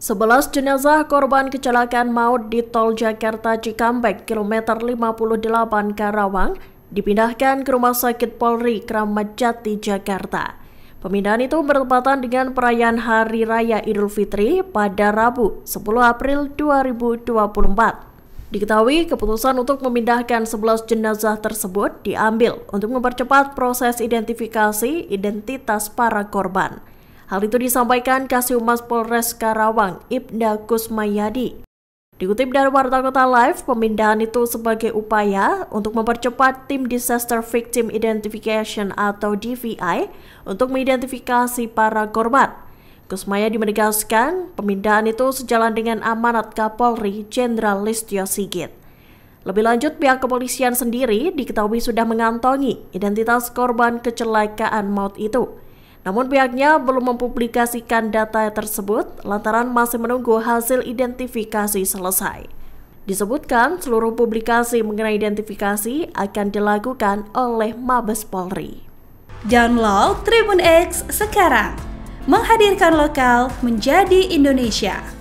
Sebelas jenazah korban kecelakaan maut di Tol Jakarta Cikampek, kilometer 58 Karawang, dipindahkan ke Rumah Sakit Polri Kramat Jati, Jakarta. Pemindahan itu bertepatan dengan perayaan Hari Raya Idul Fitri pada Rabu 10 April 2024. Diketahui keputusan untuk memindahkan 11 jenazah tersebut diambil untuk mempercepat proses identifikasi identitas para korban. Hal itu disampaikan Kasiumas Polres Karawang, Ibda Kusmayadi. Dikutip dari Warta Kota Live, pemindahan itu sebagai upaya untuk mempercepat tim Disaster Victim Identification atau DVI untuk mengidentifikasi para korban. Kusmayadi menegaskan, pemindahan itu sejalan dengan amanat Kapolri Jenderal Listio Sigit. Lebih lanjut, pihak kepolisian sendiri diketahui sudah mengantongi identitas korban kecelakaan maut itu. Namun pihaknya belum mempublikasikan data tersebut lantaran masih menunggu hasil identifikasi selesai. Disebutkan seluruh publikasi mengenai identifikasi akan dilakukan oleh Mabes Polri. Download Tribun X sekarang, menghadirkan lokal menjadi Indonesia.